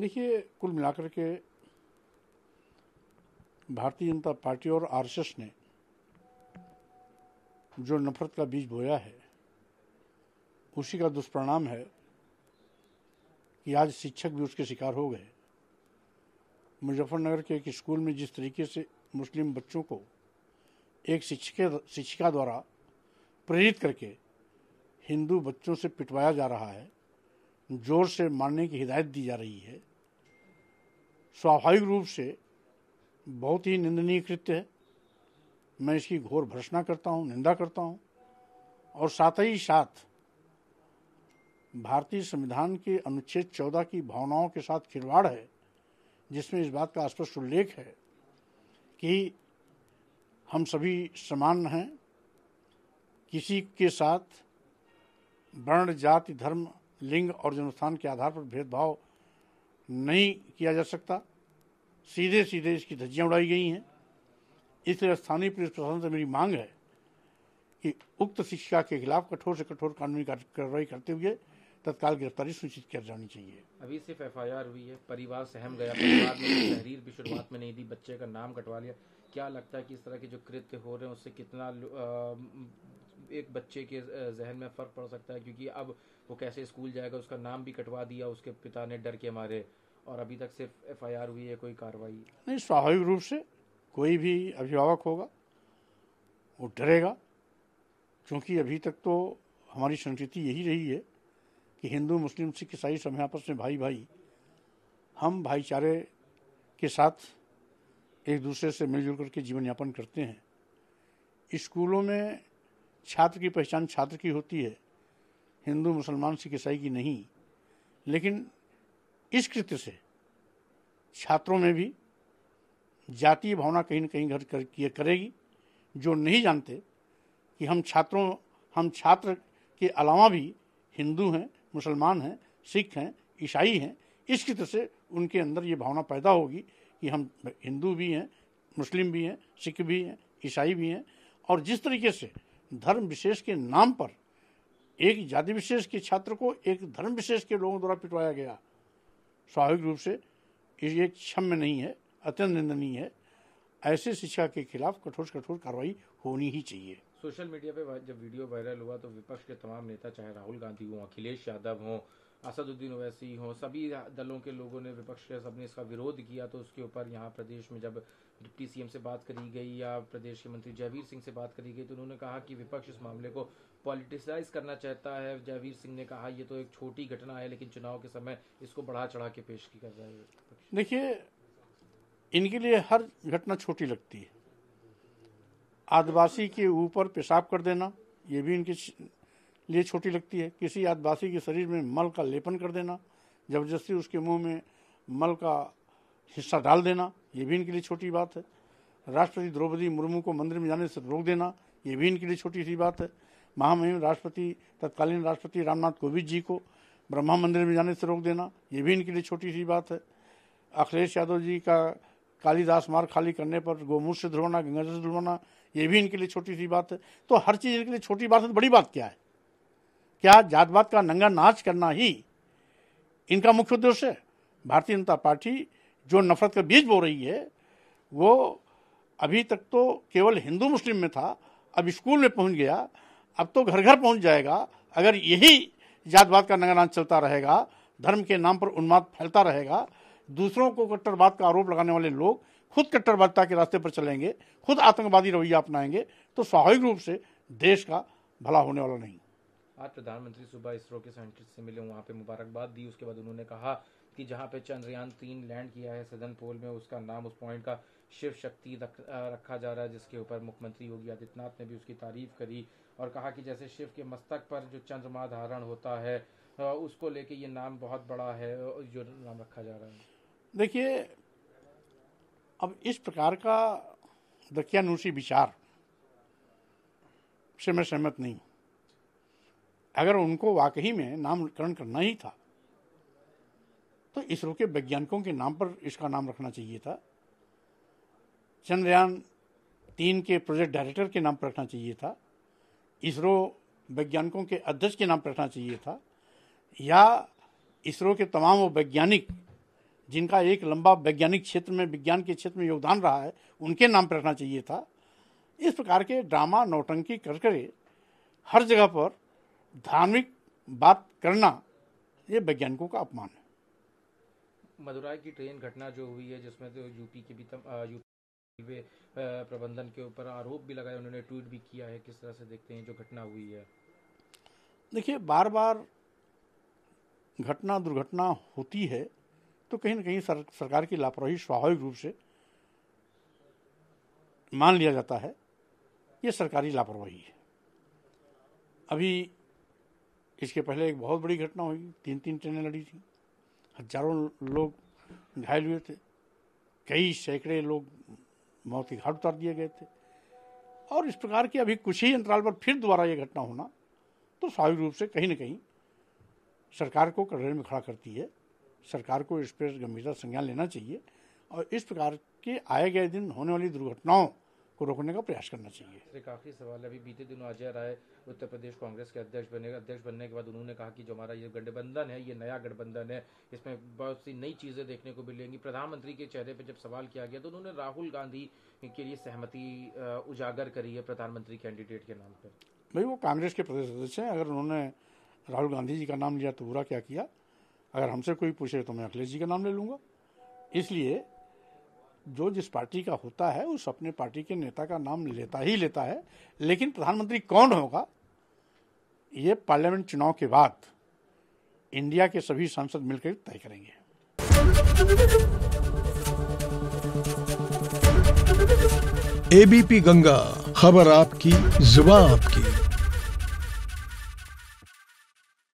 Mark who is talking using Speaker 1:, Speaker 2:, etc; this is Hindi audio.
Speaker 1: देखिए कुल मिलाकर के भारतीय जनता पार्टी और आरएसएस ने जो नफरत का बीज बोया है उसी का दुष्परिणाम है कि आज शिक्षक भी उसके शिकार हो गए मुजफ्फरनगर के एक स्कूल में जिस तरीके से मुस्लिम बच्चों को एक शिक्षक शिक्षिका द्वारा प्रेरित करके हिंदू बच्चों से पिटवाया जा रहा है जोर से मानने की हिदायत दी जा रही है स्वाभाविक रूप से बहुत ही निंदनीय कृत्य है मैं इसकी घोर भर्सना करता हूँ निंदा करता हूँ और साथ ही साथ भारतीय संविधान के अनुच्छेद चौदह की भावनाओं के साथ खिलवाड़ है जिसमें इस बात का स्पष्ट उल्लेख है कि हम सभी समान हैं किसी के साथ वर्ण जाति धर्म लिंग और जन्मस्थान के आधार पर भेदभाव नहीं किया जा सकता सीधे सीधे इसकी धज्जियाँ उड़ाई गई हैं इसलिए स्थानीय पुलिस प्रशासन से मेरी मांग है कि उक्त शिक्षिका के खिलाफ कठोर से कठोर कानूनी कार्रवाई करते हुए तत्काल गिरफ्तारी सूचित कर जानी चाहिए
Speaker 2: अभी सिर्फ एफ हुई है परिवार सहम गया परिवार ने तहरीर भी शुरुआत में नहीं दी बच्चे का नाम कटवा लिया क्या लगता है कि इस तरह के जो कृत्य हो रहे हैं उससे कितना एक बच्चे के जहन में फ़र्क पड़ सकता है क्योंकि अब वो कैसे स्कूल जाएगा उसका नाम भी कटवा दिया उसके पिता ने डर के मारे और अभी तक सिर्फ एफआईआर हुई है कोई कार्रवाई
Speaker 1: नहीं स्वाभाविक रूप से कोई भी अभिभावक होगा वो डरेगा क्योंकि अभी तक तो हमारी संस्कृति यही रही है कि हिंदू मुस्लिम सिख ईसाई सब आपस में भाई भाई हम भाईचारे के साथ एक दूसरे से मिलजुल करके जीवन यापन करते हैं स्कूलों में छात्र की पहचान छात्र की होती है हिंदू मुसलमान सिख ईसाई की नहीं लेकिन इस कृत्य से छात्रों में भी जातीय भावना कहीं ना कहीं घर कर किए करेगी जो नहीं जानते कि हम छात्रों हम छात्र के अलावा भी हिंदू हैं मुसलमान हैं सिख हैं ईसाई हैं इस कृत्य से उनके अंदर ये भावना पैदा होगी कि हम हिंदू भी हैं मुस्लिम भी हैं सिख भी हैं ईसाई भी हैं और जिस तरीके से धर्म विशेष के नाम पर एक जाति विशेष के छात्र को एक धर्म विशेष के लोगों द्वारा पिटवाया गया स्वाभाविक रूप से ये क्षम्य नहीं है अत्यंत निंदनीय है ऐसे शिक्षा के खिलाफ कठोर कठोर कार्रवाई होनी ही चाहिए
Speaker 2: सोशल मीडिया पे जब वीडियो वायरल हुआ तो विपक्ष के तमाम नेता चाहे राहुल गांधी हों अखिलेश यादव हों असदुद्दीन ओवैसी हों सभी दलों के लोगों ने विपक्ष के सबने इसका विरोध किया तो उसके ऊपर यहाँ प्रदेश में जब डिप्टी सीएम से बात करी गई या प्रदेश के मंत्री जयवीर सिंह से बात करी गई तो उन्होंने कहा कि विपक्ष इस मामले को पॉलिटिसाइज करना चाहता है जयवीर सिंह ने कहा ये तो एक छोटी घटना है लेकिन चुनाव के समय इसको बढ़ा चढ़ा के पेश की कर रहा
Speaker 1: है देखिए इनके लिए हर घटना छोटी लगती है आदिवासी के ऊपर पेशाब कर देना ये भी इनकी लिए छोटी लगती है किसी आदिवासी के शरीर में मल का लेपन कर देना जबरदस्ती उसके मुंह में मल का हिस्सा डाल देना ये भी इनके लिए छोटी बात है राष्ट्रपति द्रौपदी मुर्मू को मंदिर में जाने से रोक देना ये भी इनके लिए छोटी सी बात है महामहिम राष्ट्रपति तत्कालीन राष्ट्रपति रामनाथ कोविंद जी को ब्रह्मा मंदिर में जाने से रोक देना ये भी इनके लिए छोटी सी बात है अखिलेश यादव जी का कालीदास मार्ग खाली करने पर गोमूत्र से धुलवाना गंगा से धुलवाना ये भी इनके लिए छोटी सी बात है तो हर चीज़ इनके लिए छोटी बात है तो बड़ी बात क्या है क्या जातवाद का नंगा नाच करना ही इनका मुख्य उद्देश्य है भारतीय जनता पार्टी जो नफरत का बीज बो रही है वो अभी तक तो केवल हिंदू मुस्लिम में था अब स्कूल में पहुंच गया अब तो घर घर पहुंच जाएगा अगर यही जातवाद का नंगा नाच चलता रहेगा धर्म के नाम पर उन्माद फैलता रहेगा दूसरों को कट्टरवाद का आरोप लगाने वाले लोग खुद कट्टरवादता के रास्ते पर चलेंगे खुद आतंकवादी रवैया अपनाएंगे तो स्वाभाविक रूप से देश का भला होने वाला नहीं आज
Speaker 2: प्रधानमंत्री सुबह इसरो के साइंटिस्ट से मिले वहाँ पे मुबारकबाद दी उसके बाद उन्होंने कहा कि जहाँ पे चंद्रयान तीन लैंड किया है सदन पोल में उसका नाम उस पॉइंट का शिव शक्ति रख, रखा जा रहा है जिसके ऊपर मुख्यमंत्री योगी आदित्यनाथ ने भी उसकी तारीफ करी और कहा कि जैसे शिव के मस्तक पर जो चंद्रमा धारण होता है उसको लेके ये नाम बहुत बड़ा है जो नाम रखा जा रहा है
Speaker 1: देखिए अब इस प्रकार का दकियानुषी विचार से मैं सहमत नहीं हूँ अगर उनको वाकई में नामकरण करना ही था तो इसरो के वैज्ञानिकों के नाम पर इसका नाम रखना चाहिए था चंद्रयान तीन के प्रोजेक्ट डायरेक्टर के नाम पर रखना चाहिए था इसरो वैज्ञानिकों के अध्यक्ष के नाम पर रखना चाहिए था या इसरो के तमाम वो वैज्ञानिक जिनका एक लंबा वैज्ञानिक क्षेत्र में विज्ञान के क्षेत्र में योगदान रहा है उनके नाम पर रखना चाहिए था इस प्रकार के ड्रामा नौटंकी कर हर जगह पर धार्मिक बात करना ये वैज्ञानिकों का अपमान
Speaker 2: है मदुराई की ट्रेन घटना जो हुई है जिसमें तो यूपी के भी रेलवे प्रबंधन के ऊपर आरोप भी लगाया उन्होंने ट्वीट भी किया है किस तरह से देखते हैं जो घटना हुई है
Speaker 1: देखिए बार बार घटना दुर्घटना होती है तो कहीं ना कहीं सर, सरकार की लापरवाही स्वाभाविक रूप से मान लिया जाता है ये सरकारी लापरवाही है अभी इसके पहले एक बहुत बड़ी घटना हुई तीन तीन ट्रेनें लड़ी थी हजारों लोग घायल हुए थे कई सैकड़े लोग मौत के घाट उतार दिए गए थे और इस प्रकार के अभी कुछ ही अंतराल पर फिर दोबारा ये घटना होना तो स्वाभाविक रूप से कहीं ना कहीं सरकार को कड़े में खड़ा करती है सरकार को इस पर गंभीरता संज्ञान लेना चाहिए और इस प्रकार के आए गए दिन होने वाली दुर्घटनाओं को रोकने का प्रयास करना चाहिए
Speaker 2: एक आखिरी सवाल अभी बीते दिनों अजय राय उत्तर प्रदेश कांग्रेस के अध्यक्ष बने अध्यक्ष बनने के बाद उन्होंने कहा कि जो हमारा ये गठबंधन है ये नया गठबंधन है इसमें बहुत सी नई चीज़ें देखने को मिलेंगी प्रधानमंत्री के चेहरे पर जब सवाल किया गया तो उन्होंने राहुल गांधी के लिए सहमति उजागर करी है प्रधानमंत्री कैंडिडेट के नाम पर
Speaker 1: भाई वो कांग्रेस के प्रदेश अध्यक्ष हैं अगर उन्होंने राहुल गांधी जी का नाम लिया तो बुरा क्या किया अगर हमसे कोई पूछे तो मैं अखिलेश जी का नाम ले लूँगा इसलिए जो जिस पार्टी का होता है उस अपने पार्टी के नेता का नाम लेता ही लेता है लेकिन प्रधानमंत्री कौन होगा ये पार्लियामेंट चुनाव के बाद इंडिया के सभी सांसद मिलकर तय करेंगे एबीपी गंगा खबर आपकी जुबा आपकी